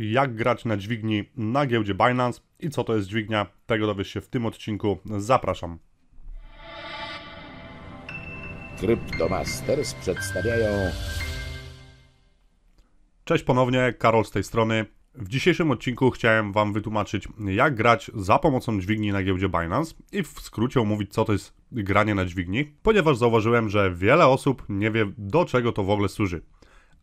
jak grać na dźwigni na giełdzie Binance i co to jest dźwignia, tego dowiesz się w tym odcinku. Zapraszam. Cryptomasters przedstawiają. Cześć ponownie, Karol z tej strony. W dzisiejszym odcinku chciałem Wam wytłumaczyć, jak grać za pomocą dźwigni na giełdzie Binance i w skrócie omówić, co to jest granie na dźwigni, ponieważ zauważyłem, że wiele osób nie wie, do czego to w ogóle służy.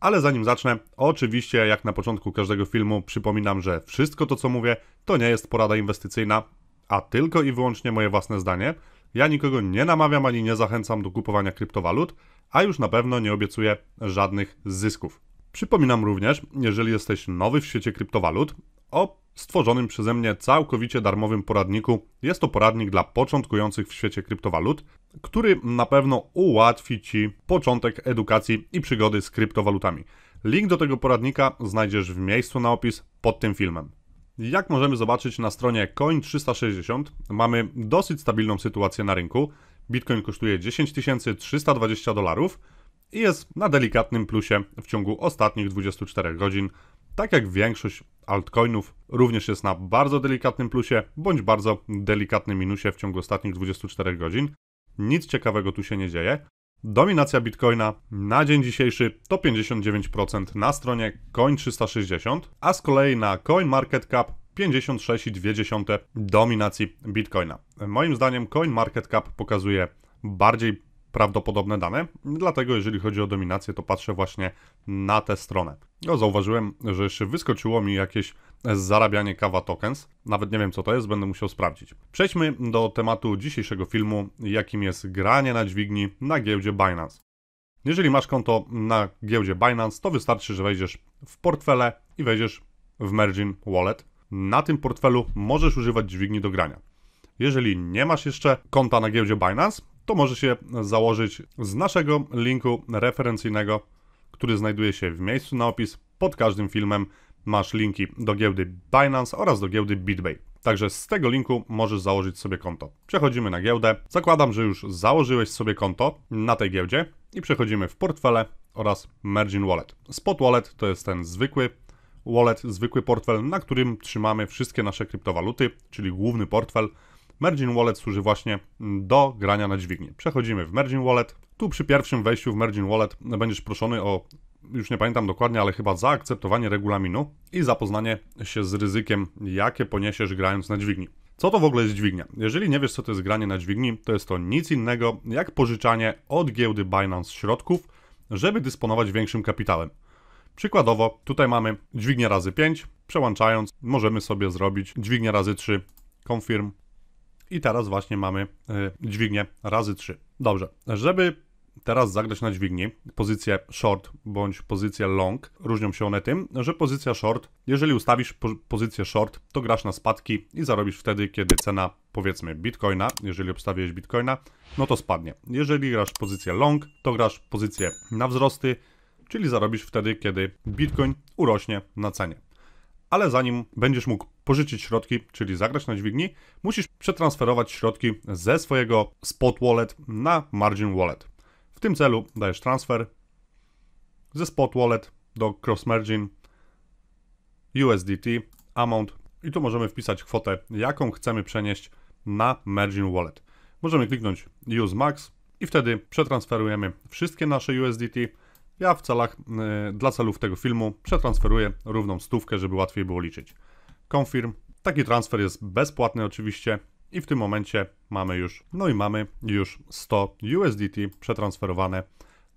Ale zanim zacznę, oczywiście jak na początku każdego filmu przypominam, że wszystko to co mówię to nie jest porada inwestycyjna, a tylko i wyłącznie moje własne zdanie. Ja nikogo nie namawiam ani nie zachęcam do kupowania kryptowalut, a już na pewno nie obiecuję żadnych zysków. Przypominam również, jeżeli jesteś nowy w świecie kryptowalut, o stworzonym przeze mnie całkowicie darmowym poradniku. Jest to poradnik dla początkujących w świecie kryptowalut, który na pewno ułatwi Ci początek edukacji i przygody z kryptowalutami. Link do tego poradnika znajdziesz w miejscu na opis pod tym filmem. Jak możemy zobaczyć na stronie Coin360 mamy dosyć stabilną sytuację na rynku. Bitcoin kosztuje 10 320 dolarów i jest na delikatnym plusie w ciągu ostatnich 24 godzin tak jak większość altcoinów, również jest na bardzo delikatnym plusie bądź bardzo delikatnym minusie w ciągu ostatnich 24 godzin. Nic ciekawego tu się nie dzieje. Dominacja Bitcoina na dzień dzisiejszy to 59% na stronie Coin360, a z kolei na CoinMarketCap 56,2 dominacji Bitcoina. Moim zdaniem CoinMarketCap pokazuje bardziej prawdopodobne dane. Dlatego jeżeli chodzi o dominację, to patrzę właśnie na tę stronę. No, zauważyłem, że jeszcze wyskoczyło mi jakieś zarabianie kawa tokens. Nawet nie wiem co to jest, będę musiał sprawdzić. Przejdźmy do tematu dzisiejszego filmu, jakim jest granie na dźwigni na giełdzie Binance. Jeżeli masz konto na giełdzie Binance, to wystarczy, że wejdziesz w portfele i wejdziesz w Mergin Wallet. Na tym portfelu możesz używać dźwigni do grania. Jeżeli nie masz jeszcze konta na giełdzie Binance, to może się założyć z naszego linku referencyjnego, który znajduje się w miejscu na opis. Pod każdym filmem masz linki do giełdy Binance oraz do giełdy BitBay. Także z tego linku możesz założyć sobie konto. Przechodzimy na giełdę. Zakładam, że już założyłeś sobie konto na tej giełdzie i przechodzimy w portfele oraz Mergin Wallet. Spot Wallet to jest ten zwykły wallet, zwykły portfel, na którym trzymamy wszystkie nasze kryptowaluty, czyli główny portfel, Merging Wallet służy właśnie mm, do grania na dźwigni. Przechodzimy w Merging Wallet. Tu przy pierwszym wejściu w Merging Wallet będziesz proszony o już nie pamiętam dokładnie, ale chyba zaakceptowanie regulaminu i zapoznanie się z ryzykiem, jakie poniesiesz grając na dźwigni. Co to w ogóle jest dźwignia? Jeżeli nie wiesz, co to jest granie na dźwigni, to jest to nic innego jak pożyczanie od giełdy Binance środków, żeby dysponować większym kapitałem. Przykładowo, tutaj mamy dźwignię razy 5, przełączając możemy sobie zrobić dźwignię razy 3, confirm, i teraz właśnie mamy y, dźwignię razy 3. Dobrze, żeby teraz zagrać na dźwigni pozycję short bądź pozycję long. Różnią się one tym, że pozycja short, jeżeli ustawisz pozycję short, to grasz na spadki i zarobisz wtedy, kiedy cena powiedzmy bitcoina, jeżeli obstawiłeś bitcoina, no to spadnie. Jeżeli grasz pozycję long, to grasz pozycję na wzrosty, czyli zarobisz wtedy, kiedy bitcoin urośnie na cenie. Ale zanim będziesz mógł pożyczyć środki, czyli zagrać na dźwigni, musisz przetransferować środki ze swojego spot wallet na margin wallet. W tym celu dajesz transfer ze spot wallet do cross margin USDT amount i tu możemy wpisać kwotę, jaką chcemy przenieść na margin wallet. Możemy kliknąć use max i wtedy przetransferujemy wszystkie nasze USDT. Ja w celach, y, dla celów tego filmu przetransferuję równą stówkę, żeby łatwiej było liczyć confirm. Taki transfer jest bezpłatny oczywiście i w tym momencie mamy już, no i mamy już 100 USDT przetransferowane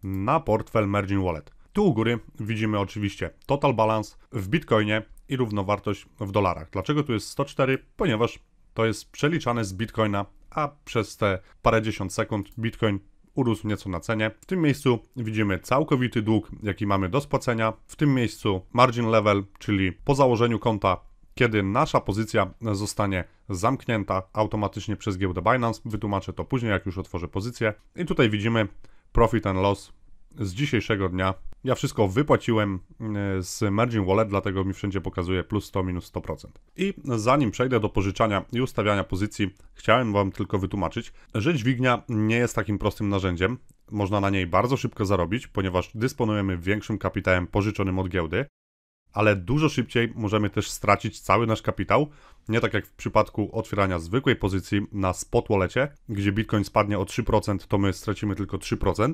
na portfel Margin Wallet. Tu u góry widzimy oczywiście total balance w Bitcoinie i równowartość w dolarach. Dlaczego tu jest 104? Ponieważ to jest przeliczane z Bitcoina, a przez te parędziesiąt sekund Bitcoin urósł nieco na cenie. W tym miejscu widzimy całkowity dług, jaki mamy do spłacenia. W tym miejscu margin level, czyli po założeniu konta kiedy nasza pozycja zostanie zamknięta automatycznie przez giełdę Binance. Wytłumaczę to później, jak już otworzę pozycję. I tutaj widzimy profit and loss z dzisiejszego dnia. Ja wszystko wypłaciłem e, z Merging Wallet, dlatego mi wszędzie pokazuje plus 100, minus 100%. I zanim przejdę do pożyczania i ustawiania pozycji, chciałem Wam tylko wytłumaczyć, że dźwignia nie jest takim prostym narzędziem. Można na niej bardzo szybko zarobić, ponieważ dysponujemy większym kapitałem pożyczonym od giełdy, ale dużo szybciej możemy też stracić cały nasz kapitał. Nie tak jak w przypadku otwierania zwykłej pozycji na spot wallecie, gdzie Bitcoin spadnie o 3%, to my stracimy tylko 3%.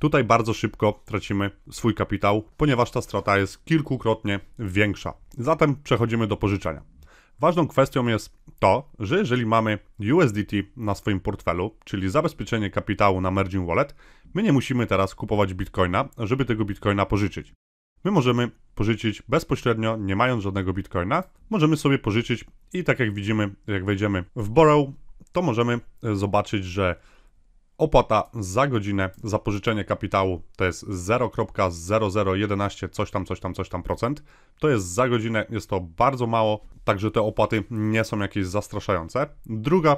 Tutaj bardzo szybko tracimy swój kapitał, ponieważ ta strata jest kilkukrotnie większa. Zatem przechodzimy do pożyczania. Ważną kwestią jest to, że jeżeli mamy USDT na swoim portfelu, czyli zabezpieczenie kapitału na Merging Wallet, my nie musimy teraz kupować bitcoina, żeby tego bitcoina pożyczyć my możemy pożyczyć bezpośrednio, nie mając żadnego bitcoina. Możemy sobie pożyczyć i tak jak widzimy, jak wejdziemy w borrow, to możemy e, zobaczyć, że opłata za godzinę za pożyczenie kapitału to jest 0,0011 coś tam, coś tam, coś tam procent. To jest za godzinę, jest to bardzo mało, także te opłaty nie są jakieś zastraszające. Druga,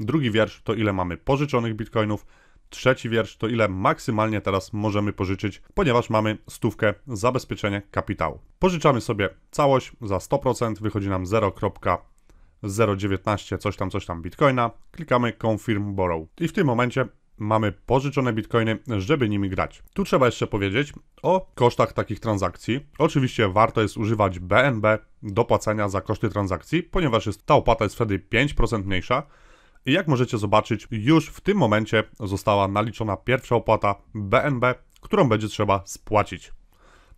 drugi wiersz to ile mamy pożyczonych bitcoinów trzeci wiersz to ile maksymalnie teraz możemy pożyczyć, ponieważ mamy stówkę zabezpieczenie kapitału. Pożyczamy sobie całość za 100%, wychodzi nam 0.019 coś tam, coś tam bitcoina. Klikamy confirm borrow i w tym momencie mamy pożyczone bitcoiny, żeby nimi grać. Tu trzeba jeszcze powiedzieć o kosztach takich transakcji. Oczywiście warto jest używać BNB do płacenia za koszty transakcji, ponieważ jest, ta opłata jest wtedy 5% mniejsza, i jak możecie zobaczyć, już w tym momencie została naliczona pierwsza opłata BNB, którą będzie trzeba spłacić.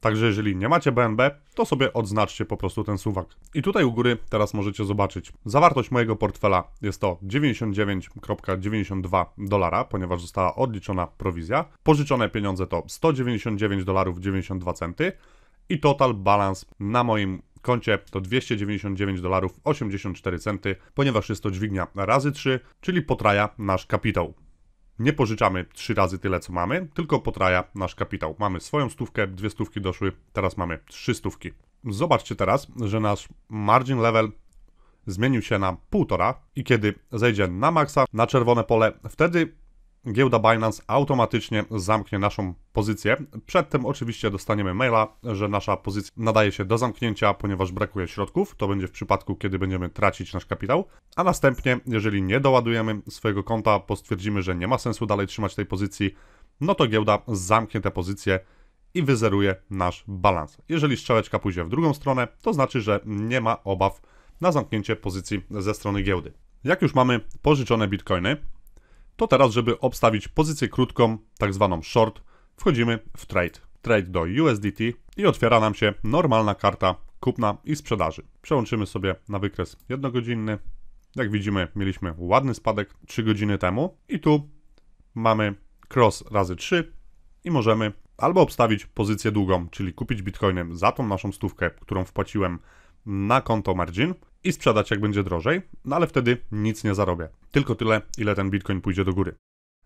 Także jeżeli nie macie BNB, to sobie odznaczcie po prostu ten suwak. I tutaj u góry teraz możecie zobaczyć. Zawartość mojego portfela jest to 99,92 dolara, ponieważ została odliczona prowizja. Pożyczone pieniądze to 199 dolarów 92 centy i total balans na moim koncie to 299 dolarów 84 centy, ponieważ jest to dźwignia razy 3, czyli potraja nasz kapitał. Nie pożyczamy trzy razy tyle, co mamy, tylko potraja nasz kapitał. Mamy swoją stówkę, dwie stówki doszły, teraz mamy trzy stówki. Zobaczcie teraz, że nasz margin level zmienił się na półtora i kiedy zejdzie na maksa, na czerwone pole, wtedy giełda Binance automatycznie zamknie naszą pozycję. Przedtem oczywiście dostaniemy maila, że nasza pozycja nadaje się do zamknięcia, ponieważ brakuje środków. To będzie w przypadku, kiedy będziemy tracić nasz kapitał. A następnie, jeżeli nie doładujemy swojego konta, postwierdzimy, że nie ma sensu dalej trzymać tej pozycji, no to giełda zamknie tę pozycję i wyzeruje nasz balans. Jeżeli strzałeczka pójdzie w drugą stronę, to znaczy, że nie ma obaw na zamknięcie pozycji ze strony giełdy. Jak już mamy pożyczone bitcoiny, to teraz, żeby obstawić pozycję krótką, tak zwaną short, wchodzimy w trade. Trade do USDT i otwiera nam się normalna karta kupna i sprzedaży. Przełączymy sobie na wykres jednogodzinny. Jak widzimy, mieliśmy ładny spadek 3 godziny temu i tu mamy cross razy 3 i możemy albo obstawić pozycję długą, czyli kupić bitcoinem za tą naszą stówkę, którą wpłaciłem na konto margin i sprzedać jak będzie drożej, no ale wtedy nic nie zarobię. Tylko tyle, ile ten bitcoin pójdzie do góry.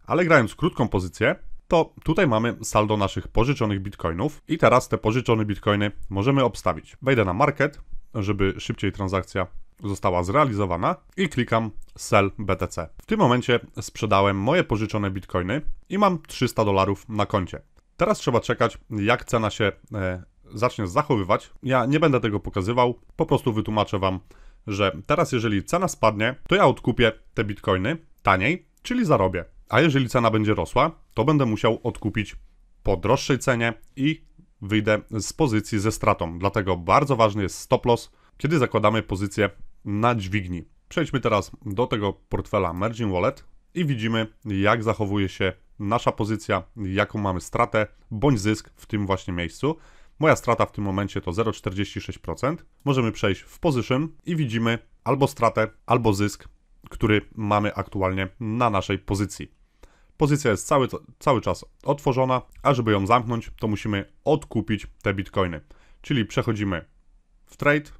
Ale grając krótką pozycję, to tutaj mamy saldo naszych pożyczonych bitcoinów i teraz te pożyczone bitcoiny możemy obstawić. Wejdę na market, żeby szybciej transakcja została zrealizowana i klikam sell BTC. W tym momencie sprzedałem moje pożyczone bitcoiny i mam 300 dolarów na koncie. Teraz trzeba czekać, jak cena się e, zacznie zachowywać. Ja nie będę tego pokazywał, po prostu wytłumaczę Wam, że teraz jeżeli cena spadnie, to ja odkupię te bitcoiny taniej, czyli zarobię. A jeżeli cena będzie rosła, to będę musiał odkupić po droższej cenie i wyjdę z pozycji ze stratą. Dlatego bardzo ważny jest stop loss, kiedy zakładamy pozycję na dźwigni. Przejdźmy teraz do tego portfela Merging Wallet i widzimy, jak zachowuje się nasza pozycja, jaką mamy stratę bądź zysk w tym właśnie miejscu. Moja strata w tym momencie to 0,46%. Możemy przejść w position i widzimy albo stratę, albo zysk, który mamy aktualnie na naszej pozycji. Pozycja jest cały, cały czas otworzona, a żeby ją zamknąć, to musimy odkupić te bitcoiny. Czyli przechodzimy w trade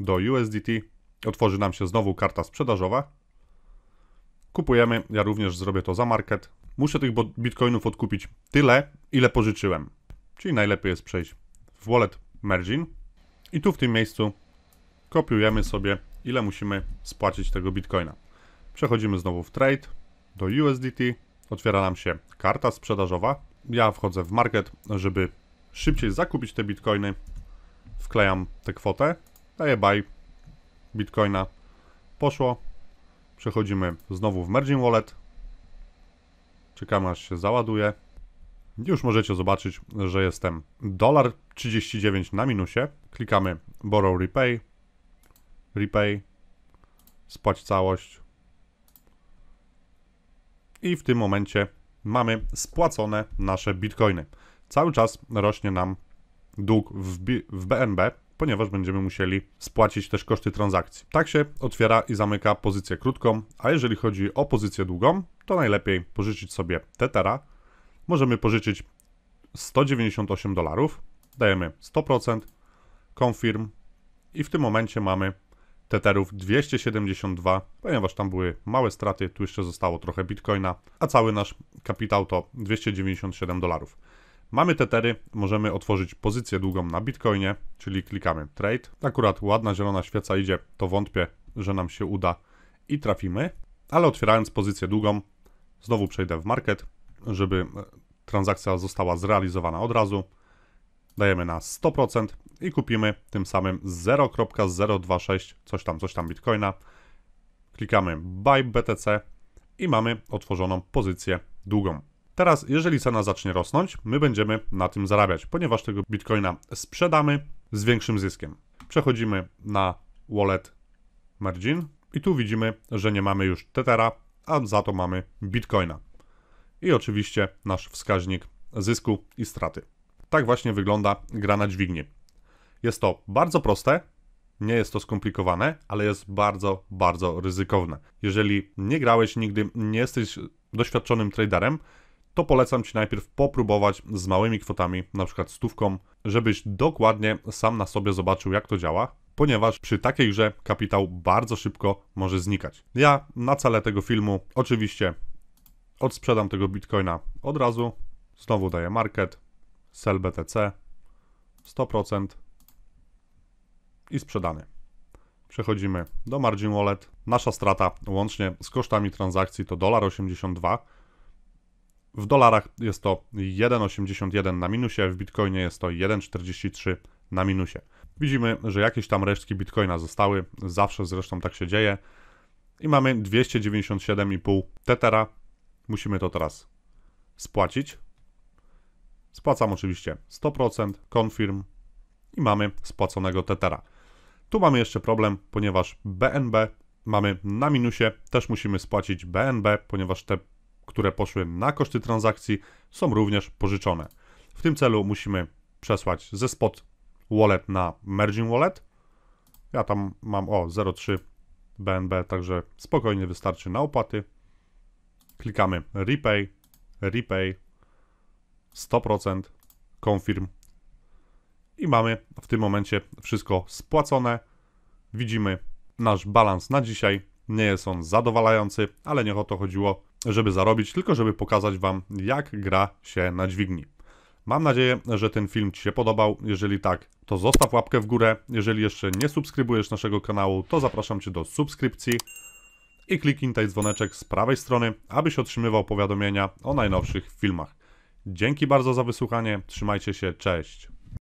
do USDT, otworzy nam się znowu karta sprzedażowa. Kupujemy, ja również zrobię to za market. Muszę tych bitcoinów odkupić tyle, ile pożyczyłem. Czyli najlepiej jest przejść w wallet Margin i tu w tym miejscu kopiujemy sobie ile musimy spłacić tego bitcoina. Przechodzimy znowu w trade do USDT, otwiera nam się karta sprzedażowa. Ja wchodzę w market, żeby szybciej zakupić te bitcoiny, wklejam tę kwotę, daję buy bitcoina, poszło. Przechodzimy znowu w Margin wallet, czekamy aż się załaduje. Już możecie zobaczyć, że jestem dolar 39 na minusie. Klikamy borrow repay, repay, spłać całość. I w tym momencie mamy spłacone nasze bitcoiny. Cały czas rośnie nam dług w, w BNB, ponieważ będziemy musieli spłacić też koszty transakcji. Tak się otwiera i zamyka pozycję krótką, a jeżeli chodzi o pozycję długą, to najlepiej pożyczyć sobie Tetera, możemy pożyczyć 198 dolarów, dajemy 100%, confirm i w tym momencie mamy Tetherów 272, ponieważ tam były małe straty, tu jeszcze zostało trochę bitcoina, a cały nasz kapitał to 297 dolarów. Mamy Tethery, możemy otworzyć pozycję długą na bitcoinie, czyli klikamy trade. Akurat ładna zielona świeca idzie, to wątpię, że nam się uda i trafimy, ale otwierając pozycję długą, znowu przejdę w market, żeby transakcja została zrealizowana od razu. Dajemy na 100% i kupimy tym samym 0.026 coś tam, coś tam Bitcoina. Klikamy Buy BTC i mamy otworzoną pozycję długą. Teraz, jeżeli cena zacznie rosnąć, my będziemy na tym zarabiać, ponieważ tego bitcoina sprzedamy z większym zyskiem. Przechodzimy na wallet margin i tu widzimy, że nie mamy już Tethera, a za to mamy bitcoina i oczywiście nasz wskaźnik zysku i straty. Tak właśnie wygląda gra na dźwigni. Jest to bardzo proste, nie jest to skomplikowane, ale jest bardzo, bardzo ryzykowne. Jeżeli nie grałeś nigdy, nie jesteś doświadczonym traderem, to polecam Ci najpierw popróbować z małymi kwotami, na przykład stówką, żebyś dokładnie sam na sobie zobaczył, jak to działa, ponieważ przy takiej grze kapitał bardzo szybko może znikać. Ja na cele tego filmu oczywiście odsprzedam tego Bitcoina od razu, znowu daję market, sell BTC, 100% i sprzedany. Przechodzimy do margin wallet. Nasza strata łącznie z kosztami transakcji to 1,82 W dolarach jest to 1,81 na minusie, w bitcoinie jest to 1,43 na minusie. Widzimy, że jakieś tam resztki bitcoina zostały, zawsze zresztą tak się dzieje. I mamy 297,5 tetera Musimy to teraz spłacić. Spłacam oczywiście 100%, confirm i mamy spłaconego Tetera. Tu mamy jeszcze problem, ponieważ BNB mamy na minusie, też musimy spłacić BNB, ponieważ te, które poszły na koszty transakcji są również pożyczone. W tym celu musimy przesłać ze spot wallet na merging wallet. Ja tam mam o 0,3 BNB, także spokojnie wystarczy na opłaty. Klikamy repay, repay, 100%, confirm i mamy w tym momencie wszystko spłacone. Widzimy nasz balans na dzisiaj. Nie jest on zadowalający, ale nie o to chodziło, żeby zarobić, tylko żeby pokazać Wam, jak gra się na dźwigni. Mam nadzieję, że ten film Ci się podobał. Jeżeli tak, to zostaw łapkę w górę. Jeżeli jeszcze nie subskrybujesz naszego kanału, to zapraszam Cię do subskrypcji i kliknij tutaj dzwoneczek z prawej strony, abyś otrzymywał powiadomienia o najnowszych filmach. Dzięki bardzo za wysłuchanie, trzymajcie się, cześć!